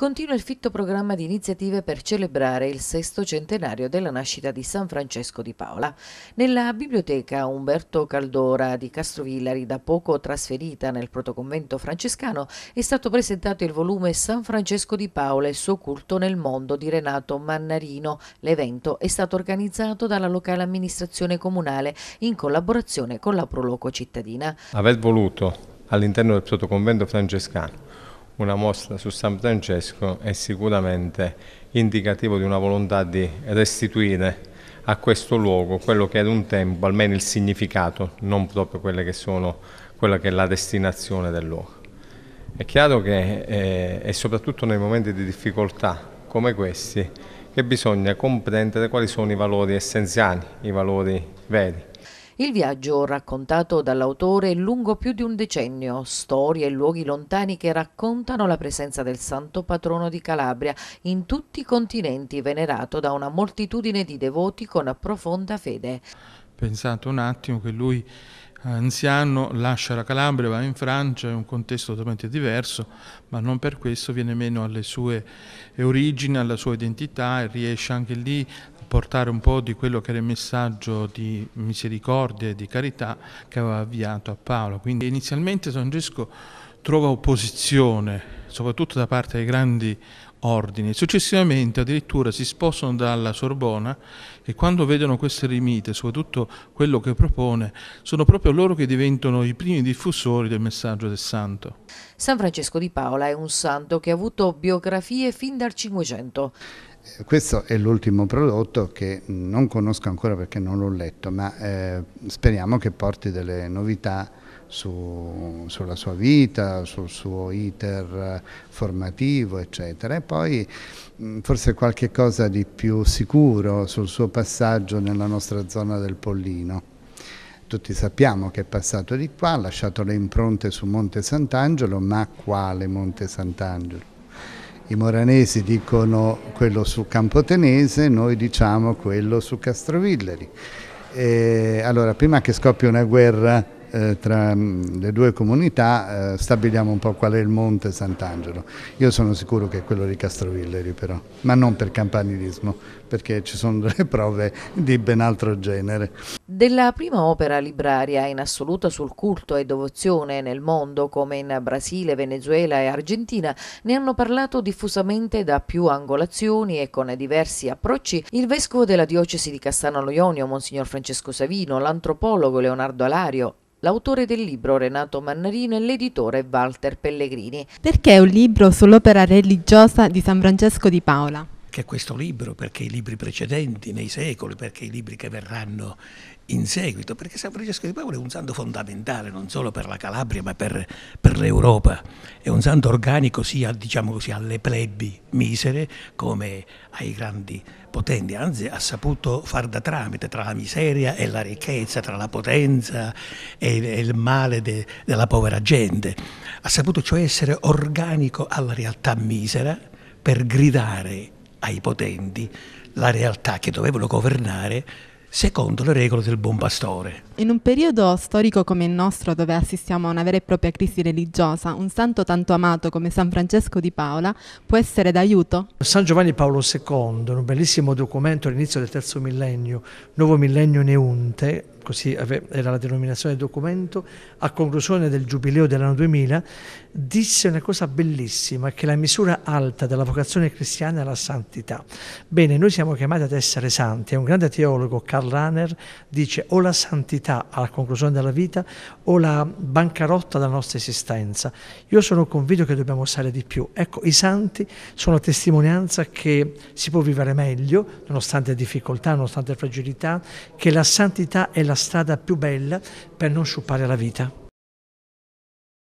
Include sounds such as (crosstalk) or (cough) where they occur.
Continua il fitto programma di iniziative per celebrare il sesto centenario della nascita di San Francesco di Paola. Nella biblioteca Umberto Caldora di Castrovillari, da poco trasferita nel protoconvento francescano, è stato presentato il volume San Francesco di Paola e il suo culto nel mondo di Renato Mannarino. L'evento è stato organizzato dalla locale amministrazione comunale in collaborazione con la Proloco cittadina. Aver voluto all'interno del protoconvento francescano una mostra su San Francesco è sicuramente indicativo di una volontà di restituire a questo luogo quello che era un tempo, almeno il significato, non proprio quelle che sono, quella che è la destinazione del luogo. È chiaro che eh, è soprattutto nei momenti di difficoltà come questi che bisogna comprendere quali sono i valori essenziali, i valori veri. Il viaggio raccontato dall'autore è lungo più di un decennio, storie e luoghi lontani che raccontano la presenza del santo patrono di Calabria in tutti i continenti venerato da una moltitudine di devoti con profonda fede pensato un attimo che lui eh, anziano lascia la Calabria, va in Francia, è un contesto totalmente diverso, ma non per questo viene meno alle sue origini, alla sua identità e riesce anche lì a portare un po' di quello che era il messaggio di misericordia e di carità che aveva avviato a Paolo. Quindi inizialmente San Gesco trova opposizione, soprattutto da parte dei grandi ordini. Successivamente addirittura si spostano dalla Sorbona e quando vedono queste rimite, soprattutto quello che propone, sono proprio loro che diventano i primi diffusori del messaggio del santo. San Francesco di Paola è un santo che ha avuto biografie fin dal Cinquecento. Eh, questo è l'ultimo prodotto che non conosco ancora perché non l'ho letto, ma eh, speriamo che porti delle novità su, sulla sua vita, sul suo iter eh, formativo, eccetera. E poi mm, forse qualche cosa di più sicuro sul suo passaggio nella nostra zona del Pollino. Tutti sappiamo che è passato di qua, ha lasciato le impronte su Monte Sant'Angelo, ma quale Monte Sant'Angelo? I moranesi dicono quello su Campotenese, noi diciamo quello su Castrovilleri. E allora, prima che scoppi una guerra eh, tra mm, le due comunità eh, stabiliamo un po' qual è il monte Sant'Angelo. Io sono sicuro che è quello di Castrovilleri però, ma non per campanilismo, perché ci sono (laughs) delle prove di ben altro genere. Della prima opera libraria in assoluto sul culto e devozione nel mondo, come in Brasile, Venezuela e Argentina, ne hanno parlato diffusamente da più angolazioni e con diversi approcci il vescovo della diocesi di Castanolo Ionio, Monsignor Francesco Savino, l'antropologo Leonardo Alario, L'autore del libro Renato Mannarino e l'editore Walter Pellegrini. Perché è un libro sull'opera religiosa di San Francesco di Paola? che questo libro, perché i libri precedenti nei secoli, perché i libri che verranno in seguito, perché San Francesco di Paola è un santo fondamentale non solo per la Calabria ma per, per l'Europa, è un santo organico sia diciamo così, alle plebi misere come ai grandi potenti, anzi ha saputo far da tramite tra la miseria e la ricchezza, tra la potenza e, e il male de, della povera gente, ha saputo cioè essere organico alla realtà misera per gridare ai potenti la realtà che dovevano governare secondo le regole del buon pastore. In un periodo storico come il nostro, dove assistiamo a una vera e propria crisi religiosa, un santo tanto amato come San Francesco di Paola può essere d'aiuto? San Giovanni Paolo II, in un bellissimo documento all'inizio del terzo millennio, Nuovo Millennio Neunte, così era la denominazione del documento, a conclusione del giubileo dell'anno 2000, disse una cosa bellissima, che la misura alta della vocazione cristiana è la santità. Bene, noi siamo chiamati ad essere santi, e un grande teologo, Karl Rahner, dice o la santità alla conclusione della vita o la bancarotta della nostra esistenza. Io sono convinto che dobbiamo stare di più. Ecco, i santi sono la testimonianza che si può vivere meglio, nonostante le difficoltà, nonostante le fragilità, che la santità è la la strada più bella per non sciupare la vita.